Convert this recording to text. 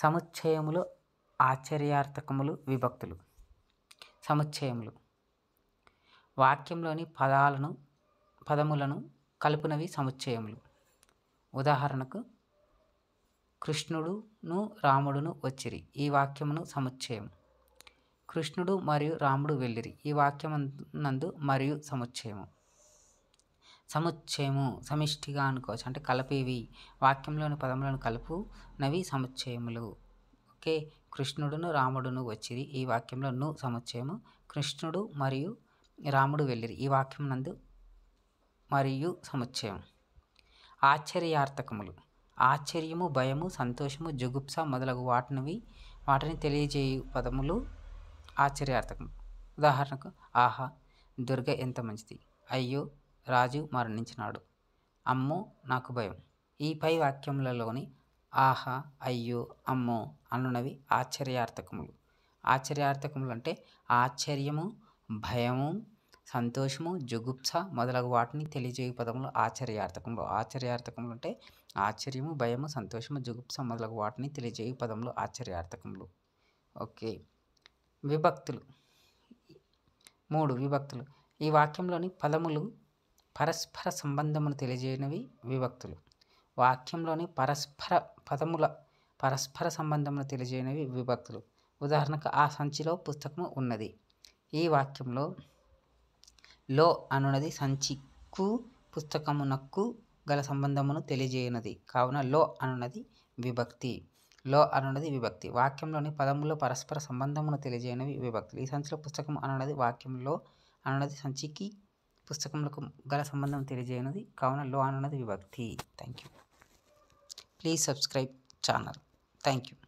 సముచ్చయములు ఆశ్చర్యార్థకములు విభక్తులు సముచ్చయములు వాక్యంలోని పదాలను పదములను కలుపునవి సముచ్చయములు ఉదాహరణకు కృష్ణుడును రాముడును వచ్చిరి ఈ వాక్యమును సముచ్చయం కృష్ణుడు మరియు రాముడు వెళ్ళిరి ఈ వాక్యం నందు మరియు సముచ్చయము సముచ్చయము సమిష్టిగా అనుకోవచ్చు అంటే కలిపేవి వాక్యంలోని పదములను కలుపు నవి సముచ్చయములు ఓకే కృష్ణుడును రాముడును వచ్చింది ఈ వాక్యంలో ను సముచ్చయము కృష్ణుడు మరియు రాముడు వెళ్ళిరి ఈ వాక్యం నందు మరియు సముచ్చయం ఆశ్చర్యార్థకములు ఆశ్చర్యము భయము సంతోషము జుగుప్స మొదలగు వాటినివి వాటిని తెలియజేయు పదములు ఆశ్చర్యార్థకం ఉదాహరణకు ఆహా దుర్గ ఎంత మంచిది అయ్యో రాజు మరణించినాడు అమ్మో నాకు భయం ఈ పై వాక్యములలోని ఆహా అయ్యో అమ్మో అన్నవి ఆశ్చర్యార్థకములు ఆశ్చర్యార్థకములు అంటే ఆశ్చర్యము భయము సంతోషము జుగుప్స మొదలగు వాటిని తెలియజేయు పదములు ఆశ్చర్యార్థకములు ఆశ్చర్యార్థకములు అంటే ఆశ్చర్యము భయము సంతోషము జుగుప్స మొదలగు వాటిని తెలియజేయు పదములు ఆశ్చర్యార్థకములు ఓకే విభక్తులు మూడు విభక్తులు ఈ వాక్యంలోని పదములు పరస్పర సంబంధమును తెలియజేయనివి విభక్తులు వాక్యంలోని పరస్పర పదముల పరస్పర సంబంధమును తెలియజేయనివి విభక్తులు ఉదాహరణకు ఆ సంచిలో పుస్తకము ఉన్నది ఈ వాక్యంలో లో అనున్నది సంచికు పుస్తకమునకు గల సంబంధమును తెలియజేయనది కావున లో అనున్నది విభక్తి లో అనున్నది విభక్తి వాక్యంలోని పదములో పరస్పర సంబంధమును తెలియజేయనివి విభక్తులు ఈ సంచిలో పుస్తకం అనున్నది వాక్యంలో అనున్నది సంచికి పుస్తకములకు గల సంబంధం తెలియజేయనుది కావున లో అనున్నది విభక్తి thank you please subscribe channel thank you